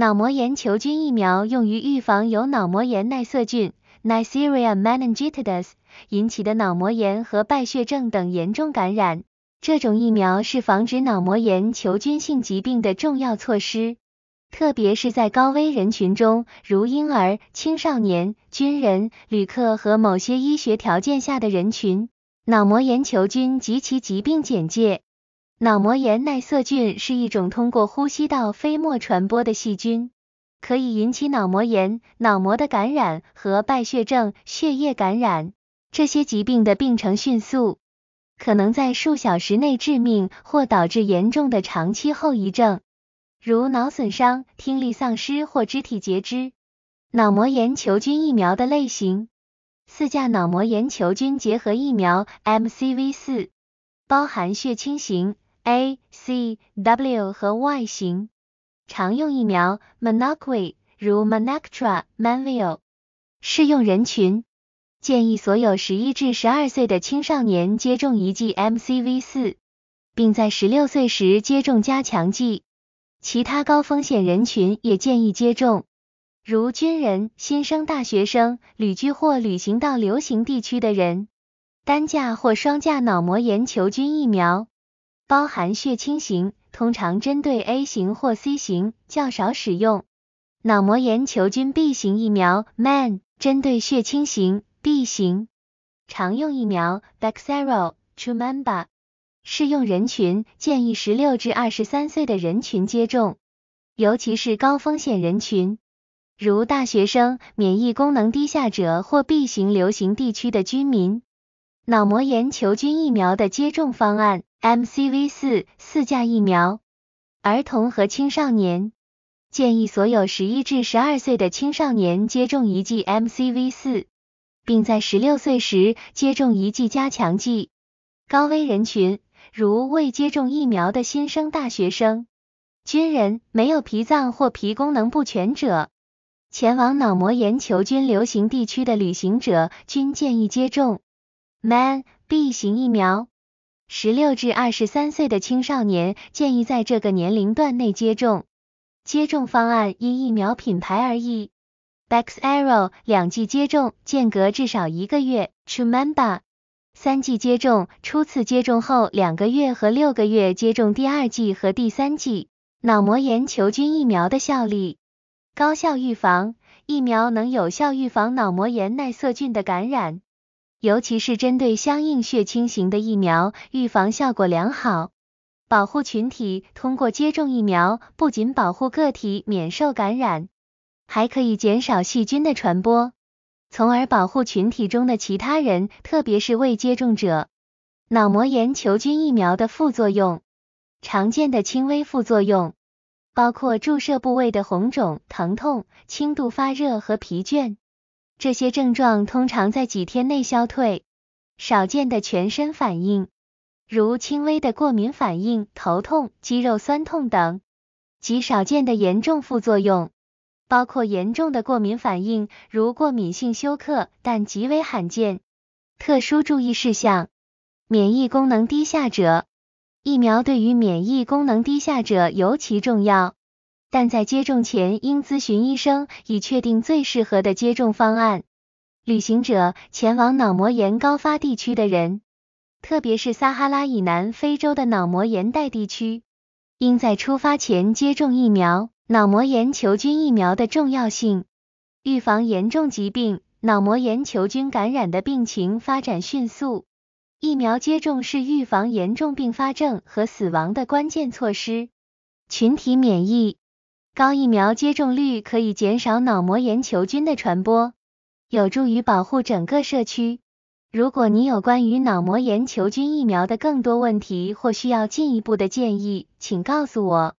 脑膜炎球菌疫苗用于预防由脑膜炎耐色菌 (Neisseria meningitidis) 引起的脑膜炎和败血症等严重感染。这种疫苗是防止脑膜炎球菌性疾病的重要措施，特别是在高危人群中，如婴儿、青少年、军人、旅客和某些医学条件下的人群。脑膜炎球菌及其疾病简介。脑膜炎耐色菌是一种通过呼吸道飞沫传播的细菌，可以引起脑膜炎、脑膜的感染和败血症、血液感染。这些疾病的病程迅速，可能在数小时内致命，或导致严重的长期后遗症，如脑损伤、听力丧失或肢体截肢。脑膜炎球菌疫苗的类型：四价脑膜炎球菌结合疫苗 （MCV4） 包含血清型。A、C、W 和 Y 型。常用疫苗 m o n o c u e 如 Monoctra、m a n v i e 适用人群：建议所有11至12岁的青少年接种一剂 MCV4，并在16岁时接种加强剂。其他高风险人群也建议接种，如军人、新生大学生、旅居或旅行到流行地区的人。单价或双价脑膜炎球菌疫苗。包含血清型，通常针对 A 型或 C 型，较少使用。脑膜炎球菌 B 型疫苗 Men，针对血清型 B 型，常用疫苗 b a x e r o Trumenba。适用人群建议十六至二十三岁的人群接种，尤其是高风险人群，如大学生、免疫功能低下者或 B 型流行地区的居民。脑膜炎球菌疫苗的接种方案：MCV 四四价疫苗，儿童和青少年建议所有十一至十二岁的青少年接种一剂 MCV 四，并在十六岁时接种一剂加强剂。高危人群，如未接种疫苗的新生大学生、军人、没有脾脏或脾功能不全者、前往脑膜炎球菌流行地区的旅行者，均建议接种。Man B 型疫苗，十六至二十三岁的青少年建议在这个年龄段内接种。接种方案因疫苗品牌而异。b a x e r o 两剂接种，间隔至少一个月。Trumenba 三剂接种，初次接种后两个月和六个月接种第二剂和第三剂。脑膜炎球菌疫苗的效力，高效预防，疫苗能有效预防脑膜炎耐色菌的感染。尤其是针对相应血清型的疫苗，预防效果良好。保护群体通过接种疫苗，不仅保护个体免受感染，还可以减少细菌的传播，从而保护群体中的其他人，特别是未接种者。脑膜炎球菌疫苗的副作用，常见的轻微副作用包括注射部位的红肿、疼痛、轻度发热和疲倦。这些症状通常在几天内消退，少见的全身反应，如轻微的过敏反应、头痛、肌肉酸痛等；极少见的严重副作用，包括严重的过敏反应，如过敏性休克，但极为罕见。特殊注意事项：免疫功能低下者，疫苗对于免疫功能低下者尤其重要。但在接种前应咨询医生，以确定最适合的接种方案。旅行者前往脑膜炎高发地区的人，特别是撒哈拉以南非洲的脑膜炎带地区，应在出发前接种疫苗。脑膜炎球菌疫苗的重要性：预防严重疾病。脑膜炎球菌感染的病情发展迅速，疫苗接种是预防严重并发症和死亡的关键措施。群体免疫。高疫苗接种率可以减少脑膜炎球菌的传播，有助于保护整个社区。如果你有关于脑膜炎球菌疫苗的更多问题或需要进一步的建议，请告诉我。